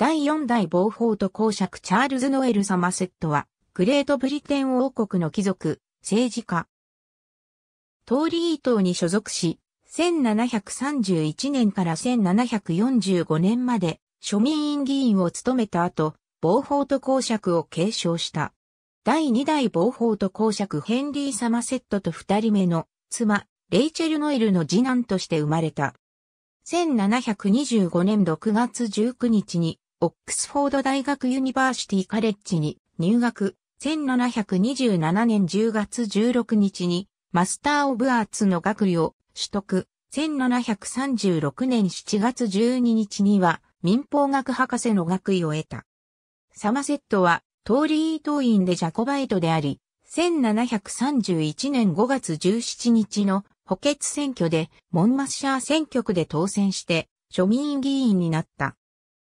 第4代暴法と公爵チャールズ・ノエル・サマセットは、グレートブリテン王国の貴族、政治家。トーリー党に所属し、1731年から1745年まで庶民院議員を務めた後、暴法と公爵を継承した。第2代暴法と公爵ヘンリー・サマセットと二人目の妻、レイチェル・ノエルの次男として生まれた。1725年6月19日にオックスフォード大学ユニバーシティカレッジに入学、1727年10月16日にマスター・オブ・アーツの学位を取得、1736年7月12日には民法学博士の学位を得た。サマセットは、トーリー党員でジャコバイトであり、1731年5月17日の補欠選挙で、モンマッシャー選挙区で当選して、庶民議員になった。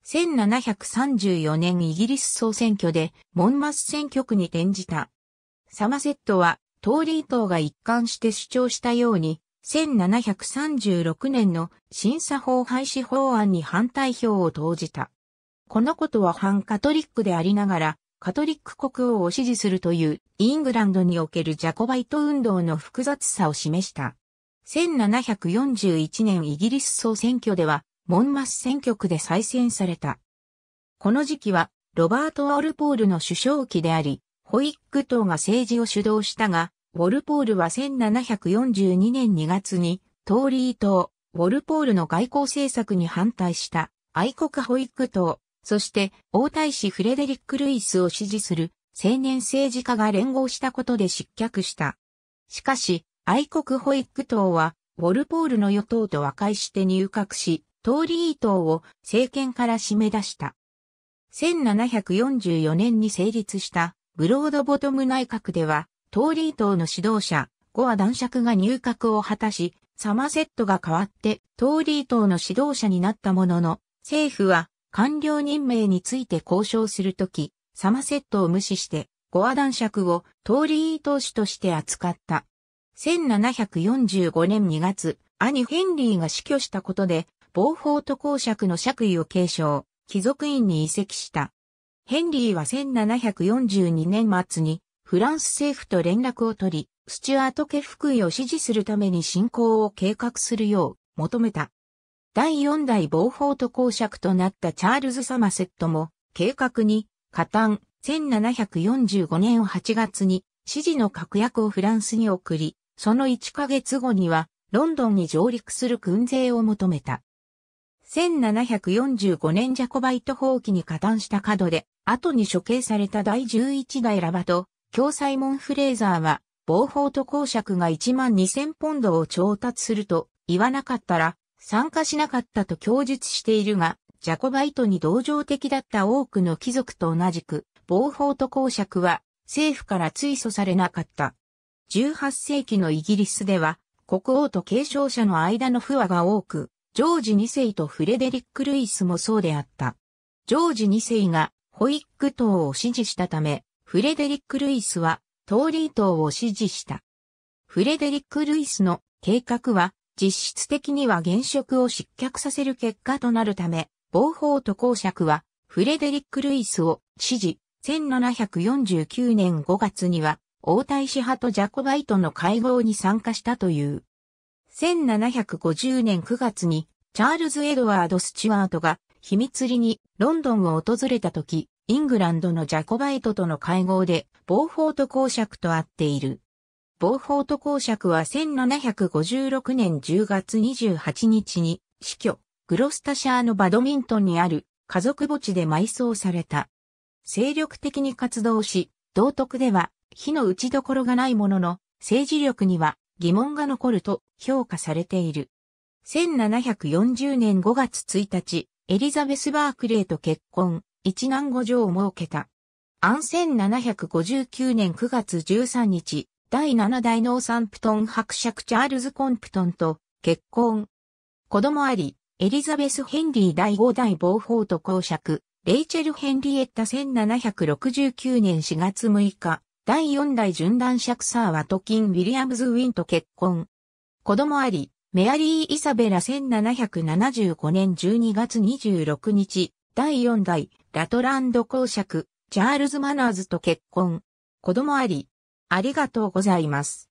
1734年イギリス総選挙でモンマス選挙区に転じた。サマセットはトーリー党が一貫して主張したように、1736年の審査法廃止法案に反対票を投じた。このことは反カトリックでありながら、カトリック国王を支持するというイングランドにおけるジャコバイト運動の複雑さを示した。1741年イギリス総選挙ではモンマス選挙区で再選された。この時期は、ロバート・ウォルポールの首相期であり、ホイック党が政治を主導したが、ウォルポールは1742年2月に、トーリー党、ウォルポールの外交政策に反対した愛国ホイック党、そして王太子フレデリック・ルイスを支持する青年政治家が連合したことで失脚した。しかし、愛国ホイック党は、ウォルポールの与党と和解して入閣し、トーリー党を政権から締め出した。1744年に成立したブロードボトム内閣では、トーリー党の指導者、ゴア男爵が入閣を果たし、サマセットが変わってトーリー党の指導者になったものの、政府は官僚任命について交渉するとき、サマセットを無視して、ゴア男爵をトーリー党首として扱った。1745年2月、兄ヘンリーが死去したことで、暴法と公爵の爵位を継承、貴族院に移籍した。ヘンリーは1742年末にフランス政府と連絡を取り、スチュアート家福井を支持するために侵攻を計画するよう求めた。第4代暴法と公爵となったチャールズ・サマセットも計画に加担1745年8月に支持の確約をフランスに送り、その1ヶ月後にはロンドンに上陸する軍勢を求めた。1745年ジャコバイト放棄に加担した角で、後に処刑された第11代ラバと、教サイモン・フレーザーは、暴法と公爵が1万2000ポンドを調達すると言わなかったら、参加しなかったと供述しているが、ジャコバイトに同情的だった多くの貴族と同じく、暴法と公爵は政府から追訴されなかった。18世紀のイギリスでは、国王と継承者の間の不和が多く、ジョージ2世とフレデリック・ルイスもそうであった。ジョージ2世がホイック島を支持したため、フレデリック・ルイスはトーリー島を支持した。フレデリック・ルイスの計画は実質的には現職を失脚させる結果となるため、暴法と公爵はフレデリック・ルイスを支持、1749年5月には王太子派とジャコバイトの会合に参加したという。1750年9月にチャールズ・エドワード・スチュワートが秘密裏にロンドンを訪れた時、イングランドのジャコバイトとの会合で、ボーフォート公爵と会っている。ボーフォート公爵は1756年10月28日に死去、グロスタシャーのバドミントンにある家族墓地で埋葬された。精力的に活動し、道徳では、火の打ちどころがないものの、政治力には疑問が残ると評価されている。1740年5月1日、エリザベス・バークレーと結婚、一男五女を設けた。安1759年9月13日、第7代ノーサンプトン伯爵チャールズ・コンプトンと結婚。子供あり、エリザベス・ヘンリー第5代暴法と公爵、レイチェル・ヘンリエッタ1769年4月6日、第四代順男爵サーワトキン・ウィリアムズ・ウィンと結婚。子供あり、メアリー・イサベラ1775年12月26日、第四代ラトランド公爵、チャールズ・マナーズと結婚。子供あり。ありがとうございます。